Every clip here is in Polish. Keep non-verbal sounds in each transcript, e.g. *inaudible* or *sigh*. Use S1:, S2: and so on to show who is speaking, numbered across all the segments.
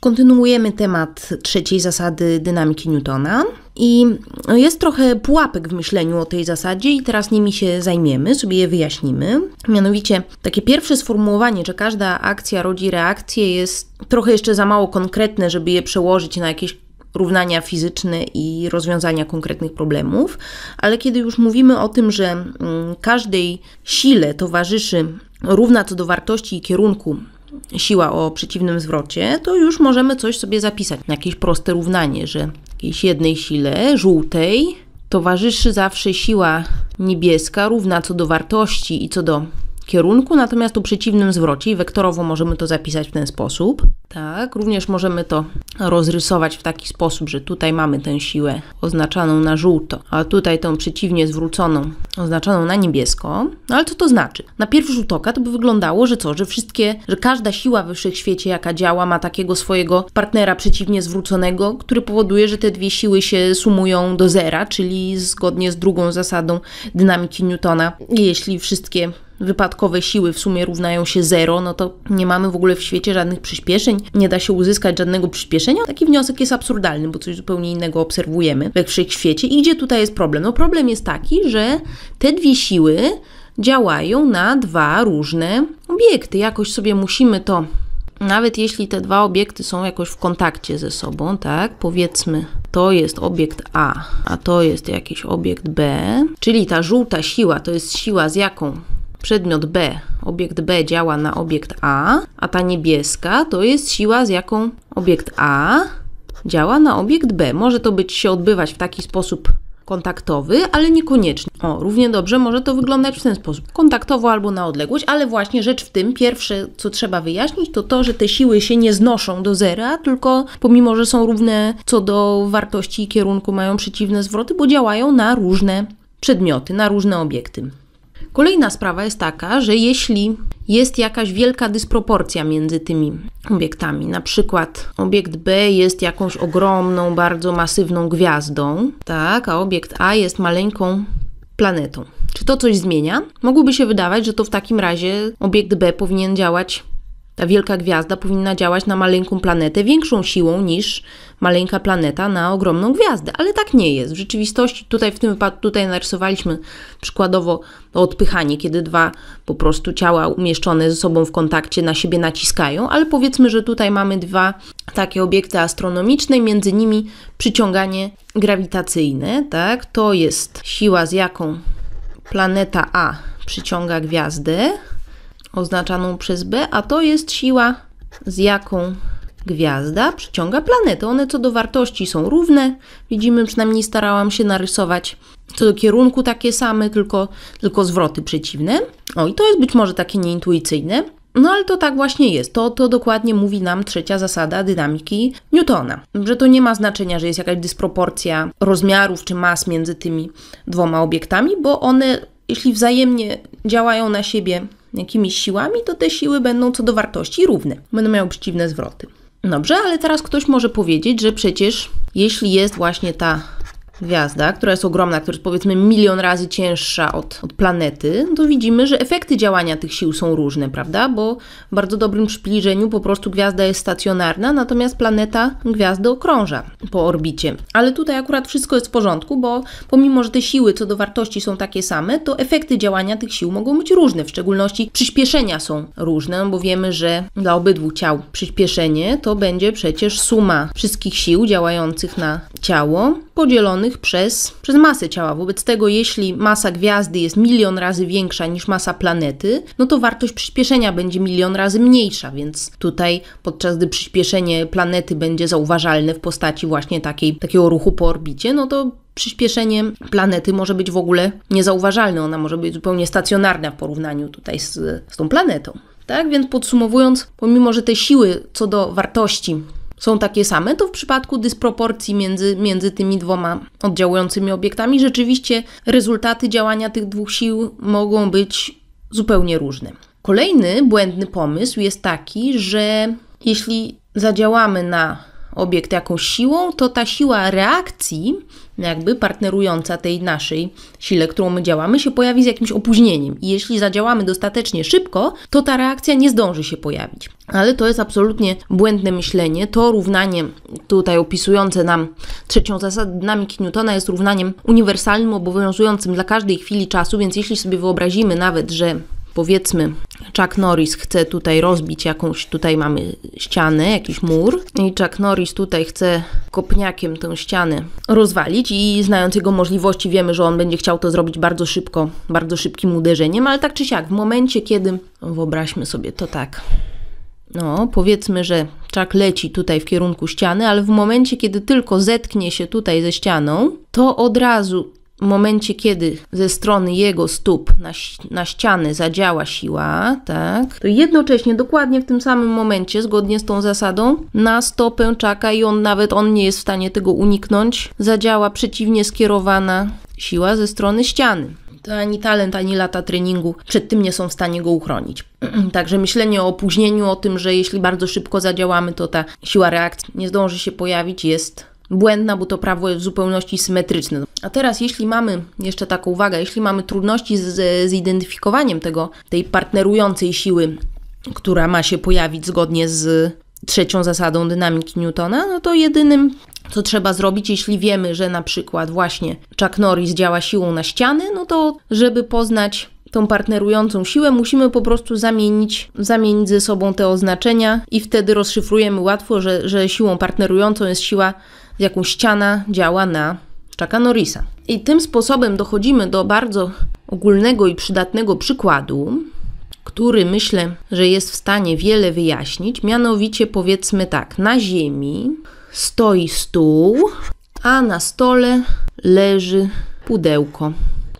S1: Kontynuujemy temat trzeciej zasady dynamiki Newtona. I no, jest trochę pułapek w myśleniu o tej zasadzie, i teraz nimi się zajmiemy, sobie je wyjaśnimy. Mianowicie, takie pierwsze sformułowanie, że każda akcja rodzi reakcję, jest trochę jeszcze za mało konkretne, żeby je przełożyć na jakieś równania fizyczne i rozwiązania konkretnych problemów, ale kiedy już mówimy o tym, że mm, każdej sile towarzyszy równa co do wartości i kierunku siła o przeciwnym zwrocie, to już możemy coś sobie zapisać. Jakieś proste równanie, że jakiejś jednej sile, żółtej, towarzyszy zawsze siła niebieska równa co do wartości i co do kierunku, natomiast o przeciwnym zwrocie i wektorowo możemy to zapisać w ten sposób. Tak, również możemy to rozrysować w taki sposób, że tutaj mamy tę siłę oznaczaną na żółto, a tutaj tą przeciwnie zwróconą oznaczoną na niebiesko. No ale co to znaczy? Na pierwszy rzut oka to by wyglądało, że co, że wszystkie, że każda siła we wszechświecie, jaka działa, ma takiego swojego partnera przeciwnie zwróconego, który powoduje, że te dwie siły się sumują do zera, czyli zgodnie z drugą zasadą dynamiki Newtona, jeśli wszystkie wypadkowe siły w sumie równają się zero, no to nie mamy w ogóle w świecie żadnych przyspieszeń, nie da się uzyskać żadnego przyspieszenia. Taki wniosek jest absurdalny, bo coś zupełnie innego obserwujemy we wszechświecie. I gdzie tutaj jest problem? No problem jest taki, że te dwie siły działają na dwa różne obiekty. Jakoś sobie musimy to, nawet jeśli te dwa obiekty są jakoś w kontakcie ze sobą, tak? Powiedzmy, to jest obiekt A, a to jest jakiś obiekt B, czyli ta żółta siła to jest siła z jaką Przedmiot B, obiekt B działa na obiekt A, a ta niebieska to jest siła, z jaką obiekt A działa na obiekt B. Może to być się odbywać w taki sposób kontaktowy, ale niekoniecznie. O, równie dobrze może to wyglądać w ten sposób, kontaktowo albo na odległość, ale właśnie rzecz w tym, pierwsze co trzeba wyjaśnić, to to, że te siły się nie znoszą do zera, tylko pomimo, że są równe co do wartości i kierunku, mają przeciwne zwroty, bo działają na różne przedmioty, na różne obiekty. Kolejna sprawa jest taka, że jeśli jest jakaś wielka dysproporcja między tymi obiektami, na przykład obiekt B jest jakąś ogromną, bardzo masywną gwiazdą, tak, a obiekt A jest maleńką planetą. Czy to coś zmienia? Mogłoby się wydawać, że to w takim razie obiekt B powinien działać ta wielka gwiazda powinna działać na maleńką planetę większą siłą niż maleńka planeta na ogromną gwiazdę, ale tak nie jest. W rzeczywistości tutaj w tym wypadku tutaj narysowaliśmy przykładowo odpychanie, kiedy dwa po prostu ciała umieszczone ze sobą w kontakcie na siebie naciskają, ale powiedzmy, że tutaj mamy dwa takie obiekty astronomiczne, między nimi przyciąganie grawitacyjne, tak? To jest siła z jaką planeta A przyciąga gwiazdę, oznaczaną przez B, a to jest siła, z jaką gwiazda przyciąga planety. One co do wartości są równe. Widzimy, przynajmniej starałam się narysować co do kierunku takie same, tylko, tylko zwroty przeciwne. O, i to jest być może takie nieintuicyjne. No ale to tak właśnie jest. To, to dokładnie mówi nam trzecia zasada dynamiki Newtona. Że to nie ma znaczenia, że jest jakaś dysproporcja rozmiarów czy mas między tymi dwoma obiektami, bo one, jeśli wzajemnie działają na siebie jakimiś siłami, to te siły będą co do wartości równe. Będą miały przeciwne zwroty. Dobrze, ale teraz ktoś może powiedzieć, że przecież jeśli jest właśnie ta gwiazda, która jest ogromna, która jest powiedzmy milion razy cięższa od, od planety, to widzimy, że efekty działania tych sił są różne, prawda? Bo w bardzo dobrym przybliżeniu po prostu gwiazda jest stacjonarna, natomiast planeta gwiazdę okrąża po orbicie. Ale tutaj akurat wszystko jest w porządku, bo pomimo, że te siły co do wartości są takie same, to efekty działania tych sił mogą być różne, w szczególności przyspieszenia są różne, bo wiemy, że dla obydwu ciał przyspieszenie to będzie przecież suma wszystkich sił działających na ciało podzielonych przez, przez masę ciała. Wobec tego, jeśli masa gwiazdy jest milion razy większa niż masa planety, no to wartość przyspieszenia będzie milion razy mniejsza, więc tutaj podczas gdy przyspieszenie planety będzie zauważalne w postaci właśnie takiej, takiego ruchu po orbicie, no to przyspieszenie planety może być w ogóle niezauważalne. Ona może być zupełnie stacjonarna w porównaniu tutaj z, z tą planetą. Tak więc podsumowując, pomimo że te siły co do wartości są takie same, to w przypadku dysproporcji między, między tymi dwoma oddziałującymi obiektami rzeczywiście rezultaty działania tych dwóch sił mogą być zupełnie różne. Kolejny błędny pomysł jest taki, że jeśli zadziałamy na obiekt jakąś siłą, to ta siła reakcji jakby partnerująca tej naszej sile, którą my działamy, się pojawi z jakimś opóźnieniem. I jeśli zadziałamy dostatecznie szybko, to ta reakcja nie zdąży się pojawić. Ale to jest absolutnie błędne myślenie. To równanie tutaj opisujące nam trzecią zasadę dynamiki Newtona jest równaniem uniwersalnym, obowiązującym dla każdej chwili czasu, więc jeśli sobie wyobrazimy nawet, że powiedzmy Chuck Norris chce tutaj rozbić jakąś, tutaj mamy ścianę, jakiś mur i Chuck Norris tutaj chce kopniakiem tę ścianę rozwalić i znając jego możliwości wiemy, że on będzie chciał to zrobić bardzo szybko, bardzo szybkim uderzeniem, ale tak czy siak w momencie, kiedy wyobraźmy sobie to tak, no, powiedzmy, że czak leci tutaj w kierunku ściany, ale w momencie, kiedy tylko zetknie się tutaj ze ścianą, to od razu w momencie, kiedy ze strony jego stóp na, na ściany zadziała siła, tak, to jednocześnie, dokładnie w tym samym momencie, zgodnie z tą zasadą, na stopę czaka i on nawet on nie jest w stanie tego uniknąć, zadziała przeciwnie skierowana siła ze strony ściany to ani talent, ani lata treningu przed tym nie są w stanie go uchronić. *clears throat* Także myślenie o opóźnieniu, o tym, że jeśli bardzo szybko zadziałamy, to ta siła reakcji nie zdąży się pojawić, jest błędna, bo to prawo jest w zupełności symetryczne. A teraz, jeśli mamy, jeszcze taka uwaga, jeśli mamy trudności z zidentyfikowaniem tego, tej partnerującej siły, która ma się pojawić zgodnie z trzecią zasadą dynamiki Newtona, no to jedynym, co trzeba zrobić, jeśli wiemy, że na przykład właśnie Chuck Norris działa siłą na ściany, no to żeby poznać tą partnerującą siłę, musimy po prostu zamienić, zamienić ze sobą te oznaczenia i wtedy rozszyfrujemy łatwo, że, że siłą partnerującą jest siła, jaką ściana działa na Chucka Norrisa. I tym sposobem dochodzimy do bardzo ogólnego i przydatnego przykładu, który myślę, że jest w stanie wiele wyjaśnić. Mianowicie powiedzmy tak, na ziemi stoi stół, a na stole leży pudełko.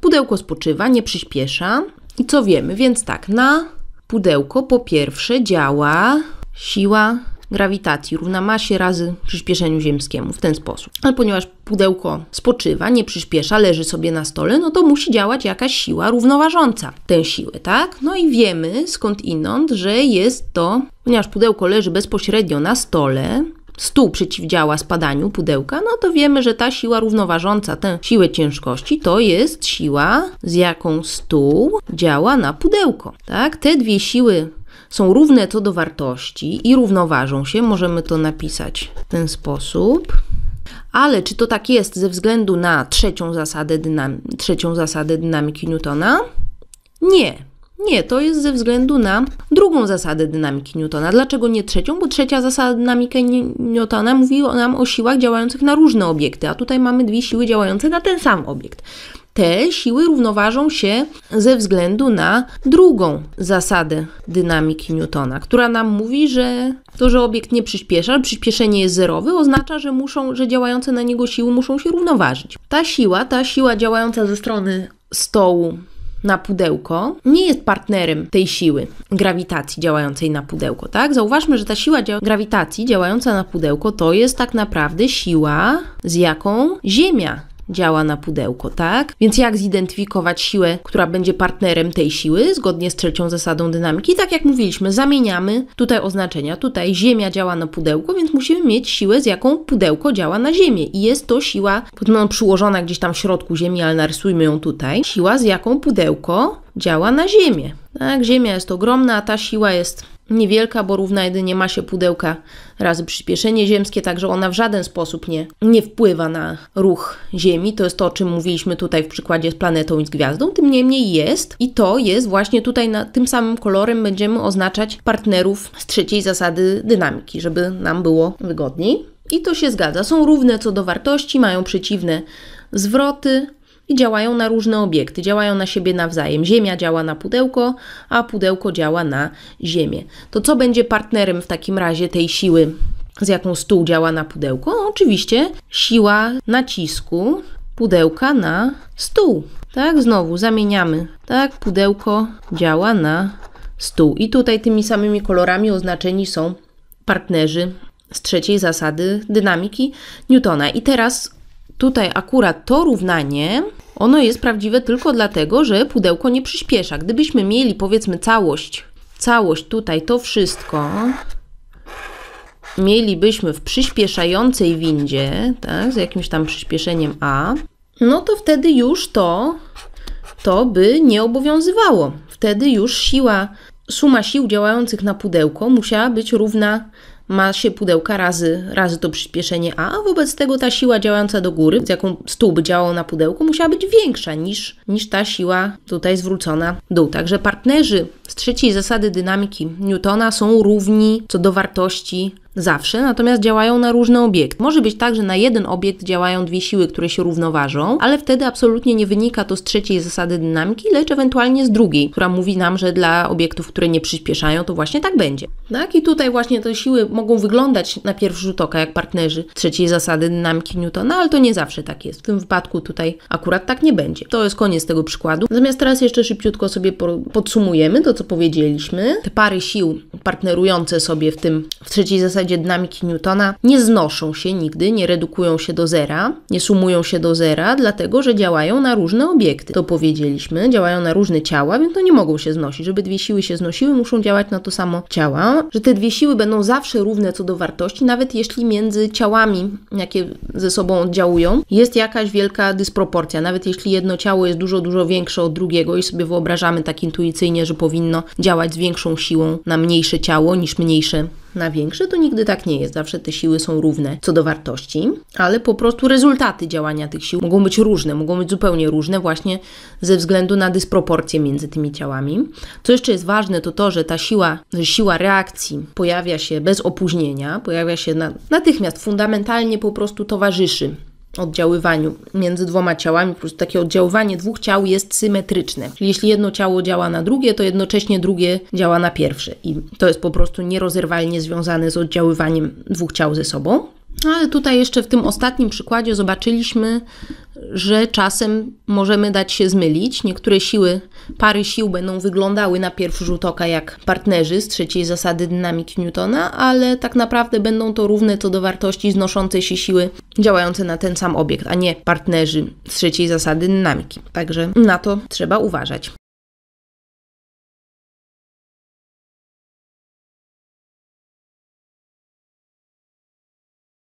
S1: Pudełko spoczywa, nie przyspiesza. I co wiemy? Więc tak, na pudełko po pierwsze działa siła grawitacji równa masie razy przyspieszeniu ziemskiemu w ten sposób. Ale ponieważ pudełko spoczywa, nie przyspiesza, leży sobie na stole, no to musi działać jakaś siła równoważąca tę siłę, tak? No i wiemy skąd inąd, że jest to, ponieważ pudełko leży bezpośrednio na stole, stół przeciwdziała spadaniu pudełka, no to wiemy, że ta siła równoważąca tę siłę ciężkości to jest siła, z jaką stół działa na pudełko. Tak? Te dwie siły są równe co do wartości i równoważą się. Możemy to napisać w ten sposób. Ale czy to tak jest ze względu na trzecią zasadę, dynam trzecią zasadę dynamiki Newtona? Nie, nie, to jest ze względu na drugą zasadę dynamiki Newtona. Dlaczego nie trzecią? Bo trzecia zasada dynamiki Newtona mówi nam o siłach działających na różne obiekty, a tutaj mamy dwie siły działające na ten sam obiekt. Te siły równoważą się ze względu na drugą zasadę dynamiki Newtona, która nam mówi, że to, że obiekt nie przyspiesza, przyspieszenie jest zerowe, oznacza, że muszą, że działające na niego siły muszą się równoważyć. Ta siła, ta siła działająca ze strony stołu na pudełko nie jest partnerem tej siły grawitacji działającej na pudełko, tak? Zauważmy, że ta siła dzia grawitacji działająca na pudełko to jest tak naprawdę siła, z jaką Ziemia działa na pudełko, tak? Więc jak zidentyfikować siłę, która będzie partnerem tej siły, zgodnie z trzecią zasadą dynamiki? Tak jak mówiliśmy, zamieniamy tutaj oznaczenia. Tutaj ziemia działa na pudełko, więc musimy mieć siłę, z jaką pudełko działa na ziemię. I jest to siła, no, przyłożona gdzieś tam w środku ziemi, ale narysujmy ją tutaj. Siła, z jaką pudełko działa na ziemię. Tak, ziemia jest ogromna, a ta siła jest niewielka, bo równa jedynie masie pudełka razy przyspieszenie ziemskie, także ona w żaden sposób nie, nie wpływa na ruch Ziemi. To jest to, o czym mówiliśmy tutaj w przykładzie z planetą i z gwiazdą. Tym niemniej jest i to jest właśnie tutaj na, tym samym kolorem będziemy oznaczać partnerów z trzeciej zasady dynamiki, żeby nam było wygodniej. I to się zgadza. Są równe co do wartości, mają przeciwne zwroty, i działają na różne obiekty, działają na siebie nawzajem. Ziemia działa na pudełko, a pudełko działa na ziemię. To co będzie partnerem w takim razie tej siły, z jaką stół działa na pudełko? Oczywiście siła nacisku pudełka na stół. Tak, znowu zamieniamy. Tak, pudełko działa na stół. I tutaj tymi samymi kolorami oznaczeni są partnerzy z trzeciej zasady dynamiki Newtona. I teraz tutaj akurat to równanie ono jest prawdziwe tylko dlatego, że pudełko nie przyspiesza. Gdybyśmy mieli powiedzmy całość, całość tutaj to wszystko, mielibyśmy w przyspieszającej windzie, tak, z jakimś tam przyspieszeniem A, no to wtedy już to, to by nie obowiązywało. Wtedy już siła, suma sił działających na pudełko musiała być równa ma się pudełka razy, razy to przyspieszenie A, a wobec tego ta siła działająca do góry, z jaką stół by działał na pudełku, musiała być większa niż, niż ta siła tutaj zwrócona do, dół. Także partnerzy z trzeciej zasady dynamiki Newtona są równi co do wartości zawsze, natomiast działają na różne obiekty. Może być tak, że na jeden obiekt działają dwie siły, które się równoważą, ale wtedy absolutnie nie wynika to z trzeciej zasady dynamiki, lecz ewentualnie z drugiej, która mówi nam, że dla obiektów, które nie przyspieszają, to właśnie tak będzie. Tak? I tutaj właśnie te siły mogą wyglądać na pierwszy rzut oka jak partnerzy trzeciej zasady dynamiki Newtona, ale to nie zawsze tak jest. W tym wypadku tutaj akurat tak nie będzie. To jest koniec tego przykładu. Natomiast teraz jeszcze szybciutko sobie podsumujemy to, co powiedzieliśmy, te pary sił partnerujące sobie w tym, w trzeciej zasadzie dynamiki Newtona, nie znoszą się nigdy, nie redukują się do zera, nie sumują się do zera, dlatego że działają na różne obiekty. To powiedzieliśmy, działają na różne ciała, więc to nie mogą się znosić. Żeby dwie siły się znosiły, muszą działać na to samo ciała, że te dwie siły będą zawsze równe co do wartości, nawet jeśli między ciałami, jakie ze sobą oddziałują, jest jakaś wielka dysproporcja. Nawet jeśli jedno ciało jest dużo, dużo większe od drugiego i sobie wyobrażamy tak intuicyjnie, że powinno powinno działać z większą siłą na mniejsze ciało niż mniejsze na większe, to nigdy tak nie jest. Zawsze te siły są równe co do wartości, ale po prostu rezultaty działania tych sił mogą być różne, mogą być zupełnie różne właśnie ze względu na dysproporcje między tymi ciałami. Co jeszcze jest ważne, to to, że ta siła, że siła reakcji pojawia się bez opóźnienia, pojawia się na, natychmiast, fundamentalnie po prostu towarzyszy oddziaływaniu między dwoma ciałami. Po prostu takie oddziaływanie dwóch ciał jest symetryczne. Czyli jeśli jedno ciało działa na drugie, to jednocześnie drugie działa na pierwsze. I to jest po prostu nierozerwalnie związane z oddziaływaniem dwóch ciał ze sobą. No ale tutaj jeszcze w tym ostatnim przykładzie zobaczyliśmy, że czasem możemy dać się zmylić. Niektóre siły, pary sił będą wyglądały na pierwszy rzut oka jak partnerzy z trzeciej zasady dynamiki Newtona, ale tak naprawdę będą to równe co do wartości znoszące się siły działające na ten sam obiekt, a nie partnerzy z trzeciej zasady dynamiki. Także na to trzeba uważać.